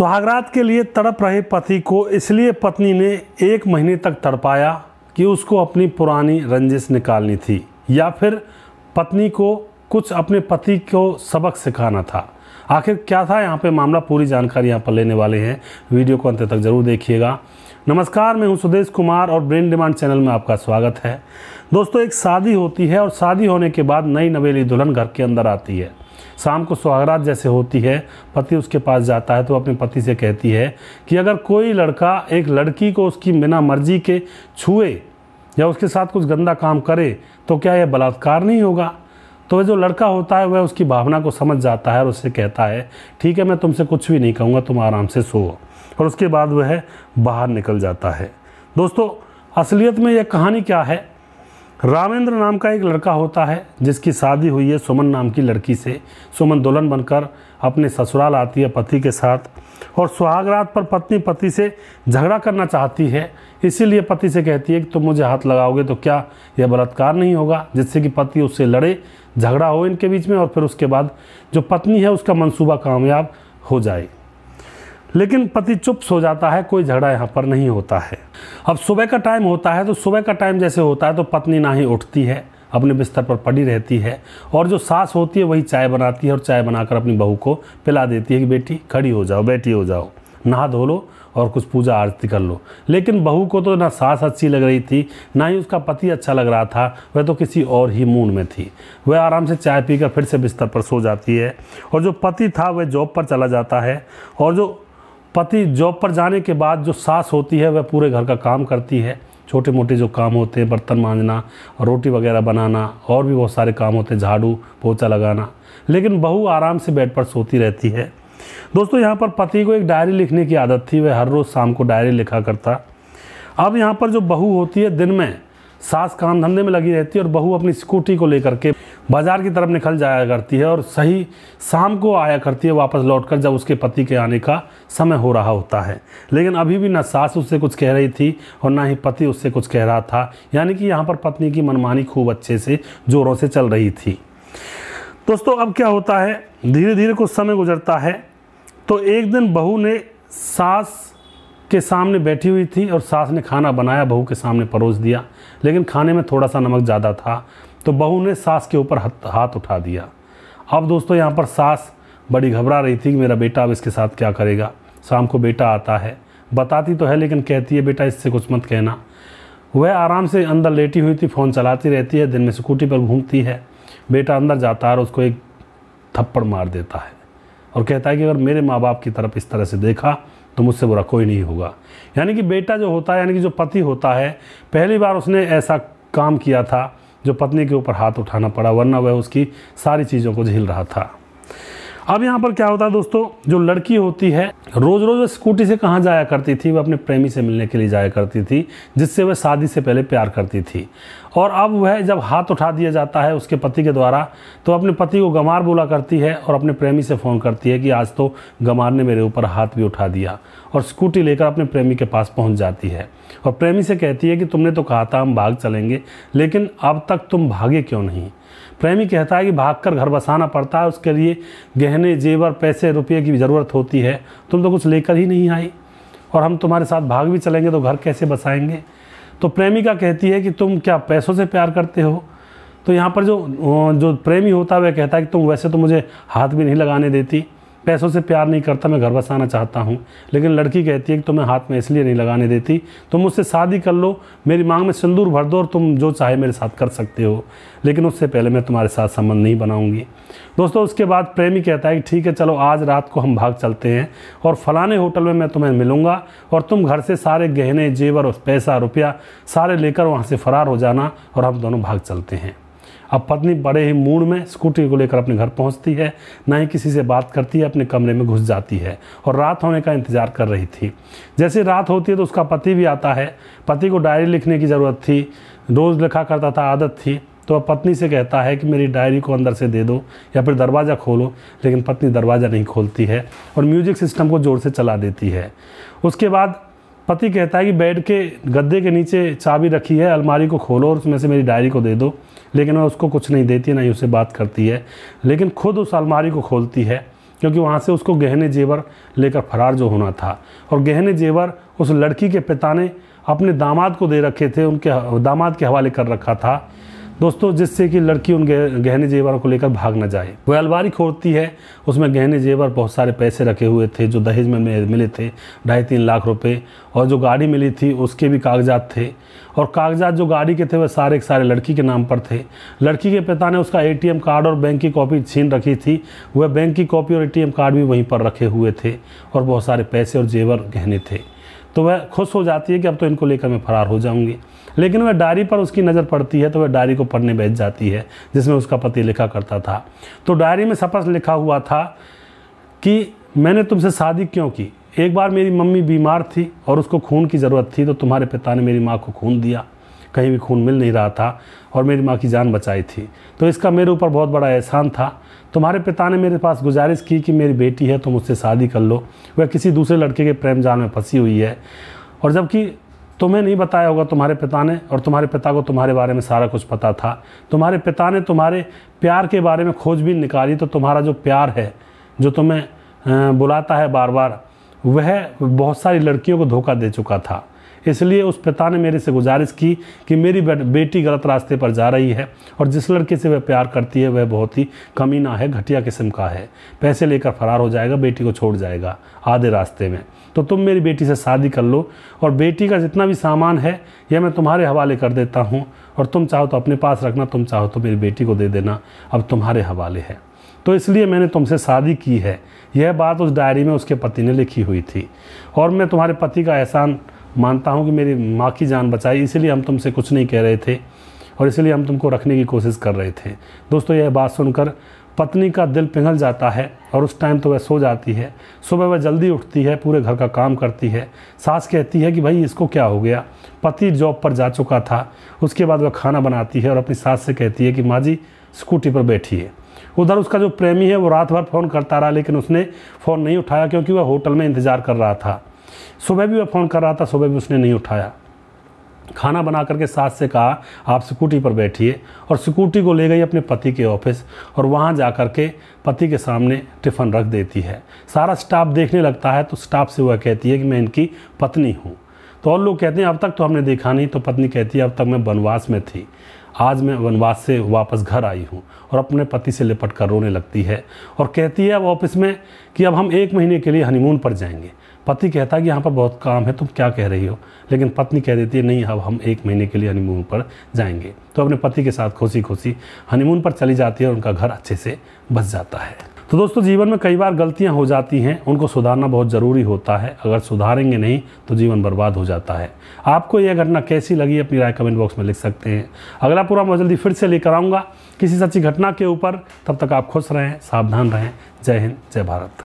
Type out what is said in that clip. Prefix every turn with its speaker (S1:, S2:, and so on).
S1: सुहागरात के लिए तड़प रहे पति को इसलिए पत्नी ने एक महीने तक तड़पाया कि उसको अपनी पुरानी रंजिश निकालनी थी या फिर पत्नी को कुछ अपने पति को सबक सिखाना था आखिर क्या था यहाँ पे मामला पूरी जानकारी यहाँ पर लेने वाले हैं वीडियो को अंत तक जरूर देखिएगा नमस्कार मैं हूँ सुदेश कुमार और ब्रेन डिमांड चैनल में आपका स्वागत है दोस्तों एक शादी होती है और शादी होने के बाद नई नवेली दुल्हन घर के अंदर आती है शाम को सुहागरात जैसे होती है पति उसके पास जाता है तो अपने पति से कहती है कि अगर कोई लड़का एक लड़की को उसकी बिना मर्जी के छुए या उसके साथ कुछ गंदा काम करे तो क्या यह बलात्कार नहीं होगा तो वह जो लड़का होता है वह उसकी भावना को समझ जाता है और उससे कहता है ठीक है मैं तुमसे कुछ भी नहीं कहूँगा तुम आराम से सो और उसके बाद वह बाहर निकल जाता है दोस्तों असलियत में यह कहानी क्या है रामेंद्र नाम का एक लड़का होता है जिसकी शादी हुई है सुमन नाम की लड़की से सुमन दुल्हन बनकर अपने ससुराल आती है पति के साथ और सुहागरात पर पत्नी पति से झगड़ा करना चाहती है इसीलिए पति से कहती है कि तुम मुझे हाथ लगाओगे तो क्या यह बलात्कार नहीं होगा जिससे कि पति उससे लड़े झगड़ा हो इनके बीच में और फिर उसके बाद जो पत्नी है उसका मनसूबा कामयाब हो जाए लेकिन पति चुप सो जाता है कोई झगड़ा यहाँ पर नहीं होता है अब सुबह का टाइम होता है तो सुबह का टाइम जैसे होता है तो पत्नी ना ही उठती है अपने बिस्तर पर पड़ी रहती है और जो सास होती है वही चाय बनाती है और चाय बनाकर अपनी बहू को पिला देती है कि बेटी खड़ी हो जाओ बेटी हो जाओ नहा धो लो और कुछ पूजा आरती कर लो लेकिन बहू को तो ना सास अच्छी लग रही थी ना ही उसका पति अच्छा लग रहा था वह तो किसी और ही मूड में थी वह आराम से चाय पीकर फिर से बिस्तर पर सो जाती है और जो पति था वह जॉब पर चला जाता है और जो पति जॉब पर जाने के बाद जो सास होती है वह पूरे घर का काम करती है छोटे मोटे जो काम होते हैं बर्तन मांजना रोटी वगैरह बनाना और भी बहुत सारे काम होते हैं झाड़ू पोछा लगाना लेकिन बहू आराम से बेड पर सोती रहती है दोस्तों यहाँ पर पति को एक डायरी लिखने की आदत थी वह हर रोज़ शाम को डायरी लिखा करता अब यहाँ पर जो बहू होती है दिन में सास काम धंधे में लगी रहती है और बहू अपनी स्कूटी को लेकर के बाजार की तरफ निकल जाया करती है और सही शाम को आया करती है वापस लौटकर जब उसके पति के आने का समय हो रहा होता है लेकिन अभी भी ना सास उससे कुछ कह रही थी और ना ही पति उससे कुछ कह रहा था यानी कि यहाँ पर पत्नी की मनमानी खूब अच्छे से जोरों से चल रही थी दोस्तों अब क्या होता है धीरे धीरे कुछ समय गुजरता है तो एक दिन बहू ने सास के सामने बैठी हुई थी और सास ने खाना बनाया बहू के सामने परोस दिया लेकिन खाने में थोड़ा सा नमक ज़्यादा था तो बहू ने सास के ऊपर हाथ उठा दिया अब दोस्तों यहाँ पर सास बड़ी घबरा रही थी कि मेरा बेटा अब इसके साथ क्या करेगा शाम को बेटा आता है बताती तो है लेकिन कहती है बेटा इससे कुछ मत कहना वह आराम से अंदर लेटी हुई थी फ़ोन चलाती रहती है दिन में स्कूटी पर घूमती है बेटा अंदर जाता है और उसको एक थप्पड़ मार देता है और कहता है कि अगर मेरे माँ बाप की तरफ इस तरह से देखा तो मुझसे बुरा कोई नहीं होगा यानी कि बेटा जो होता है यानी कि जो पति होता है पहली बार उसने ऐसा काम किया था जो पत्नी के ऊपर हाथ उठाना पड़ा वरना वह उसकी सारी चीज़ों को झेल रहा था अब यहाँ पर क्या होता है दोस्तों जो लड़की होती है रोज़ रोज़ वह स्कूटी से कहाँ जाया करती थी वह अपने प्रेमी से मिलने के लिए जाया करती थी जिससे वह शादी से पहले प्यार करती थी और अब वह जब हाथ उठा दिया जाता है उसके पति के द्वारा तो अपने पति को गमार बोला करती है और अपने प्रेमी से फ़ोन करती है कि आज तो गमार ने मेरे ऊपर हाथ भी उठा दिया और स्कूटी लेकर अपने प्रेमी के पास पहुँच जाती है और प्रेमी से कहती है कि तुमने तो कहा था हम भाग चलेंगे लेकिन अब तक तुम भागे क्यों नहीं प्रेमी कहता है कि भागकर घर बसाना पड़ता है उसके लिए गहने जेवर पैसे रुपये की ज़रूरत होती है तुम तो कुछ लेकर ही नहीं आई और हम तुम्हारे साथ भाग भी चलेंगे तो घर कैसे बसाएंगे तो प्रेमिका कहती है कि तुम क्या पैसों से प्यार करते हो तो यहाँ पर जो जो प्रेमी होता है वह कहता है कि तुम वैसे तो मुझे हाथ भी नहीं लगाने देती पैसों से प्यार नहीं करता मैं घर बसाना चाहता हूँ लेकिन लड़की कहती है कि तुम्हें हाथ में इसलिए नहीं लगाने देती तुम उससे शादी कर लो मेरी मांग में सिंदूर भर दो और तुम जो चाहे मेरे साथ कर सकते हो लेकिन उससे पहले मैं तुम्हारे साथ संबंध नहीं बनाऊँगी दोस्तों उसके बाद प्रेमी कहता है कि ठीक है चलो आज रात को हम भाग चलते हैं और फलाने होटल में मैं तुम्हें मिलूँगा और तुम घर से सारे गहने जेवर पैसा रुपया सारे लेकर वहाँ से फ़रार हो जाना और हम दोनों भाग चलते हैं अब पत्नी बड़े ही मूड में स्कूटी को लेकर अपने घर पहुंचती है ना ही किसी से बात करती है अपने कमरे में घुस जाती है और रात होने का इंतजार कर रही थी जैसे रात होती है तो उसका पति भी आता है पति को डायरी लिखने की ज़रूरत थी रोज़ लिखा करता था आदत थी तो अब पत्नी से कहता है कि मेरी डायरी को अंदर से दे दो या फिर दरवाज़ा खोलो लेकिन पत्नी दरवाज़ा नहीं खोलती है और म्यूजिक सिस्टम को ज़ोर से चला देती है उसके बाद पति कहता है कि बेड के गद्दे के नीचे चाबी रखी है अलमारी को खोलो और उसमें से मेरी डायरी को दे दो लेकिन वह उसको कुछ नहीं देती ना ही उसे बात करती है लेकिन खुद उस अलमारी को खोलती है क्योंकि वहाँ से उसको गहने जेवर लेकर फरार जो होना था और गहने जेवर उस लड़की के पिता ने अपने दामाद को दे रखे थे उनके दामाद के हवाले कर रखा था दोस्तों जिससे कि लड़की उन गहने जेवर को लेकर भाग ना जाए वह अलवारी खोलती है उसमें गहने जेवर बहुत सारे पैसे रखे हुए थे जो दहेज में मिले थे ढाई तीन लाख रुपए और जो गाड़ी मिली थी उसके भी कागजात थे और कागजात जो गाड़ी के थे वह सारे के सारे लड़की के नाम पर थे लड़की के पिता ने उसका ए कार्ड और बैंक की कॉपी छीन रखी थी वह बैंक की कॉपी और ए कार्ड भी वहीं पर रखे हुए थे और बहुत सारे पैसे और जेवर गहने थे तो वह खुश हो जाती है कि अब तो इनको लेकर मैं फरार हो जाऊंगी लेकिन वह डायरी पर उसकी नज़र पड़ती है तो वह डायरी को पढ़ने बैठ जाती है जिसमें उसका पति लिखा करता था तो डायरी में सपस लिखा हुआ था कि मैंने तुमसे शादी क्यों की एक बार मेरी मम्मी बीमार थी और उसको खून की ज़रूरत थी तो तुम्हारे पिता ने मेरी माँ को खून दिया कहीं भी खून मिल नहीं रहा था और मेरी माँ की जान बचाई थी तो इसका मेरे ऊपर बहुत बड़ा एहसान था तुम्हारे पिता ने मेरे पास गुजारिश की कि मेरी बेटी है तुम उससे शादी कर लो वह किसी दूसरे लड़के के प्रेम जाल में फंसी हुई है और जबकि तुम्हें नहीं बताया होगा तुम्हारे पिता ने और तुम्हारे पिता को तुम्हारे बारे में सारा कुछ पता था तुम्हारे पिता ने तुम्हारे प्यार के बारे में खोजबीन निकाली तो तुम्हारा जो प्यार है जो तुम्हें बुलाता है बार बार वह बहुत सारी लड़कियों को धोखा दे चुका था इसलिए उस पिता ने मेरे से गुजारिश की कि मेरी बेटी गलत रास्ते पर जा रही है और जिस लड़के से वह प्यार करती है वह बहुत ही कमीना है घटिया किस्म का है पैसे लेकर फरार हो जाएगा बेटी को छोड़ जाएगा आधे रास्ते में तो तुम मेरी बेटी से शादी कर लो और बेटी का जितना भी सामान है यह मैं तुम्हारे हवाले कर देता हूँ और तुम चाहो तो अपने पास रखना तुम चाहो तो मेरी बेटी को दे देना अब तुम्हारे हवाले है तो इसलिए मैंने तुमसे शादी की है यह बात उस डायरी में उसके पति ने लिखी हुई थी और मैं तुम्हारे पति का एहसान मानता हूँ कि मेरी माँ की जान बचाई इसीलिए हम तुमसे कुछ नहीं कह रहे थे और इसलिए हम तुमको रखने की कोशिश कर रहे थे दोस्तों यह बात सुनकर पत्नी का दिल पिघल जाता है और उस टाइम तो वह सो जाती है सुबह वह जल्दी उठती है पूरे घर का काम करती है सास कहती है कि भाई इसको क्या हो गया पति जॉब पर जा चुका था उसके बाद वह खाना बनाती है और अपनी सास से कहती है कि माँ जी स्कूटी पर बैठी है उधर उसका जो प्रेमी है वो रात भर फ़ोन करता रहा लेकिन उसने फ़ोन नहीं उठाया क्योंकि वह होटल में इंतज़ार कर रहा था सुबह भी वह फ़ोन कर रहा था सुबह भी उसने नहीं उठाया खाना बना करके सास से कहा आप स्कूटी पर बैठिए और स्कूटी को ले गई अपने पति के ऑफिस और वहाँ जा कर के पति के सामने टिफ़न रख देती है सारा स्टाफ देखने लगता है तो स्टाफ से वह कहती है कि मैं इनकी पत्नी हूँ तो और लोग कहते हैं अब तक तो हमने देखा नहीं तो पत्नी कहती है अब तक मैं वनवास में थी आज मैं वनवास से वापस घर आई हूँ और अपने पति से लिपट कर रोने लगती है और कहती है अब ऑफिस में कि अब हम एक महीने के लिए हनीमून पर जाएंगे पति कहता है कि यहाँ पर बहुत काम है तुम क्या कह रही हो लेकिन पत्नी कह देती है नहीं अब हम एक महीने के लिए हनीमून पर जाएंगे तो अपने पति के साथ खुशी खुशी हनीमून पर चली जाती है और उनका घर अच्छे से बच जाता है तो दोस्तों जीवन में कई बार गलतियाँ हो जाती हैं उनको सुधारना बहुत ज़रूरी होता है अगर सुधारेंगे नहीं तो जीवन बर्बाद हो जाता है आपको यह घटना कैसी लगी अपनी राय कमेंट बॉक्स में लिख सकते हैं अगला पूरा मैं जल्दी फिर से लेकर आऊँगा किसी सच्ची घटना के ऊपर तब तक आप खुश रहें सावधान रहें जय हिंद जय भारत